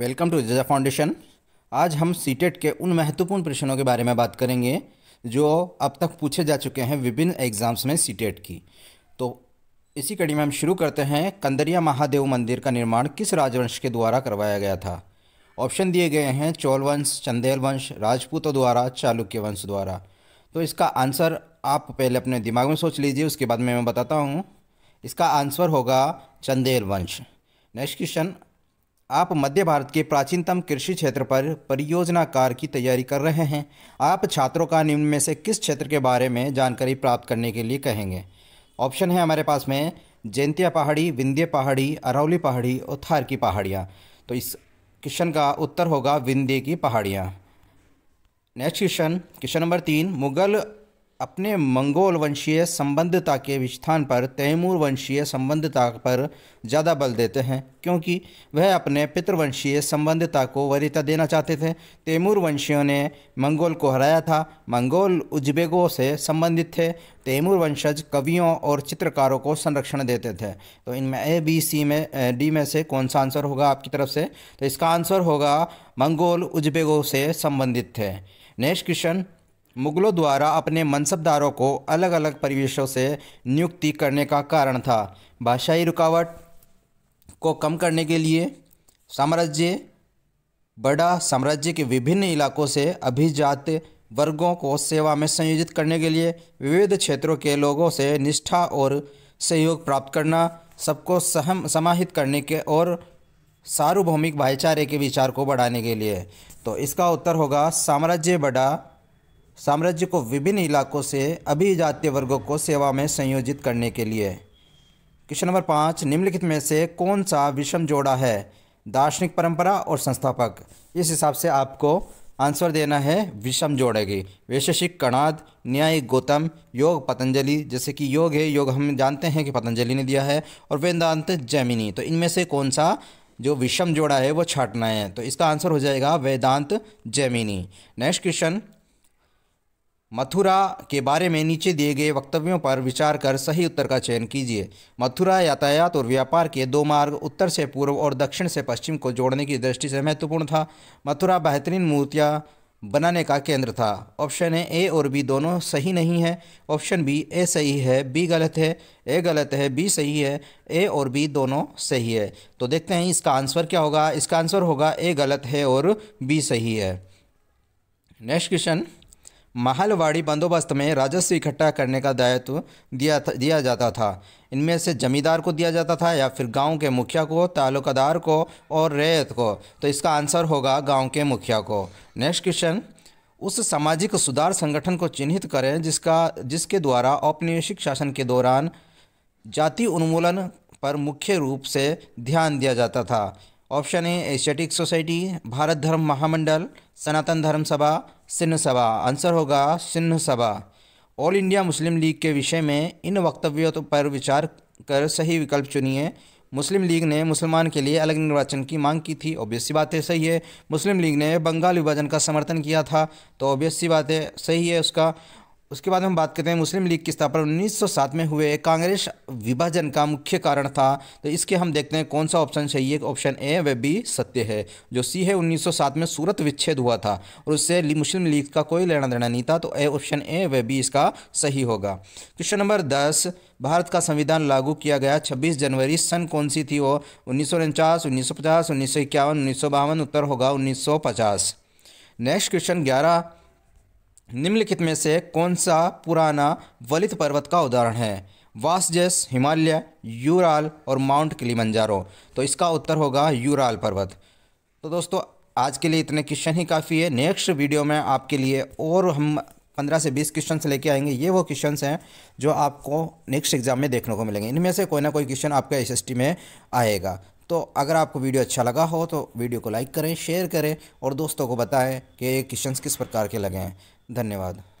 welcome to जजा foundation आज हम सीटेट के उन महत्वपूर्ण प्रश्नों के बारे में बात करेंगे जो अब तक पूछे जा चुके हैं विभिन्न एग्ज़ाम्स में सीटेट की तो इसी कड़ी में हम शुरू करते हैं कंदरिया महादेव मंदिर का निर्माण किस राजवंश के द्वारा करवाया गया था ऑप्शन दिए गए हैं चोल वंश चंदेल वंश राजपूतों द्वारा चालुक्य वंश द्वारा तो इसका आंसर आप पहले अपने दिमाग में सोच लीजिए उसके बाद में मैं बताता हूँ इसका आंसर होगा चंदेल वंश नेक्स्ट क्वेश्चन आप मध्य भारत के प्राचीनतम कृषि क्षेत्र पर परियोजना कार्य की तैयारी कर रहे हैं आप छात्रों का निम्न में से किस क्षेत्र के बारे में जानकारी प्राप्त करने के लिए कहेंगे ऑप्शन है हमारे पास में जैंतिया पहाड़ी विंध्य पहाड़ी अरौली पहाड़ी और थार की पहाड़ियाँ तो इस क्वेश्चन का उत्तर होगा विंध्य की पहाड़ियाँ नेक्स्ट क्वेश्चन क्वेश्चन नंबर तीन मुगल अपने मंगोल वंशीय संबंधता के विस्थान पर तैमूर वंशीय संबंधता पर ज़्यादा बल देते हैं क्योंकि वह अपने पितृवंशीय संबंधता को वरीता देना चाहते थे तैमूर वंशियों ने मंगोल को हराया था मंगोल उज्बेगों से संबंधित थे तैमूर वंशज कवियों और चित्रकारों को संरक्षण देते थे तो इनमें ए बी सी में डी में से कौन सा आंसर होगा आपकी तरफ से तो इसका आंसर होगा मंगोल उज्बेगों से संबंधित थे नेक्स्ट क्वेश्चन मुगलों द्वारा अपने मनसबदारों को अलग अलग परिवेशों से नियुक्ति करने का कारण था भाषाई रुकावट को कम करने के लिए साम्राज्य बड़ा साम्राज्य के विभिन्न इलाकों से अभिजात वर्गों को सेवा में संयोजित करने के लिए विविध क्षेत्रों के लोगों से निष्ठा और सहयोग प्राप्त करना सबको सहम समाहित करने के और सार्वभौमिक भाईचारे के विचार को बढ़ाने के लिए तो इसका उत्तर होगा साम्राज्य बड़ा साम्राज्य को विभिन्न इलाकों से अभिजात्य वर्गों को सेवा में संयोजित करने के लिए क्वेश्चन नंबर पाँच निम्नलिखित में से कौन सा विषम जोड़ा है दार्शनिक परंपरा और संस्थापक इस हिसाब से आपको आंसर देना है विषम जोड़ेगी वैशेषिक कणाद न्याय गौतम योग पतंजलि जैसे कि योग है योग हम जानते हैं कि पतंजलि ने दिया है और वेदांत जैमिनी तो इनमें से कौन सा जो विषम जोड़ा है वो छाटना है तो इसका आंसर हो जाएगा वेदांत जैमिनी नेक्स्ट क्वेश्चन मथुरा के बारे में नीचे दिए गए वक्तव्यों पर विचार कर सही उत्तर का चयन कीजिए मथुरा यातायात और व्यापार के दो मार्ग उत्तर से पूर्व और दक्षिण से पश्चिम को जोड़ने की दृष्टि से महत्वपूर्ण था मथुरा बेहतरीन मूर्तियाँ बनाने का केंद्र था ऑप्शन ए ए और बी दोनों सही नहीं है ऑप्शन बी ए सही है बी गलत है ए गलत है बी सही है ए और बी दोनों सही है तो देखते हैं इसका आंसर क्या होगा इसका आंसर होगा ए गलत है और बी सही है नेक्स्ट क्वेश्चन महलवाड़ी बंदोबस्त में राजस्व इकट्ठा करने का दायित्व दिया दिया जाता था इनमें से जमींदार को दिया जाता था या फिर गांव के मुखिया को तालुकादार को और रैयत को तो इसका आंसर होगा गांव के मुखिया को नेक्स्ट क्वेश्चन उस सामाजिक सुधार संगठन को चिन्हित करें जिसका जिसके द्वारा औपनिवेशिक शासन के दौरान जाति उन्मूलन पर मुख्य रूप से ध्यान दिया जाता था option A Asiatic Society Bharat Dharma Mahamandal सनातन धर्म सभा सिन्ह सभा आंसर होगा सिन्ह सभा ऑल इंडिया मुस्लिम लीग के विषय में इन वक्तव्यों तो पर विचार कर सही विकल्प चुनिए मुस्लिम लीग ने मुसलमान के लिए अलग निर्वाचन की मांग की थी ऑब्वियस सी बात है सही है मुस्लिम लीग ने बंगाल विभाजन का समर्थन किया था तो ऑब्वियस सी बात है सही है उसका उसके बाद हम बात करते हैं मुस्लिम लीग की स्थापना 1907 में हुए कांग्रेस विभाजन का मुख्य कारण था तो इसके हम देखते हैं कौन सा ऑप्शन सही है ऑप्शन ए व बी सत्य है जो सी है 1907 में सूरत विच्छेद हुआ था और उससे मुस्लिम लीग का कोई लेना देना नहीं था तो ए ऑप्शन ए व बी इसका सही होगा क्वेश्चन नंबर दस भारत का संविधान लागू किया गया 26 जनवरी सन कौन सी थी वो उन्नीस सौ उनचास उन्नीस सौ पचास उन्नीस सौ इक्यावन उन्नीस सौ बावन उत्तर होगा उन्नीस सौ पचास नेक्स्ट क्वेश्चन ग्यारह निम्नलिखित में से कौन सा पुराना वलित पर्वत का उदाहरण है वासजस हिमालय यूराल और माउंट किलिमंजारो तो इसका उत्तर होगा यूराल पर्वत तो दोस्तों आज के लिए इतने क्वेश्चन ही काफ़ी है नेक्स्ट वीडियो में आपके लिए और हम पंद्रह से बीस क्वेश्चन लेके आएंगे ये वो क्वेश्चन हैं जो आपको नेक्स्ट एग्जाम में देखने को मिलेंगे इनमें से कोई ना कोई क्वेश्चन आपका एस में आएगा तो अगर आपको वीडियो अच्छा लगा हो तो वीडियो को लाइक करें शेयर करें और दोस्तों को बताएं कि क्वेश्चन किस प्रकार के लगे हैं धन्यवाद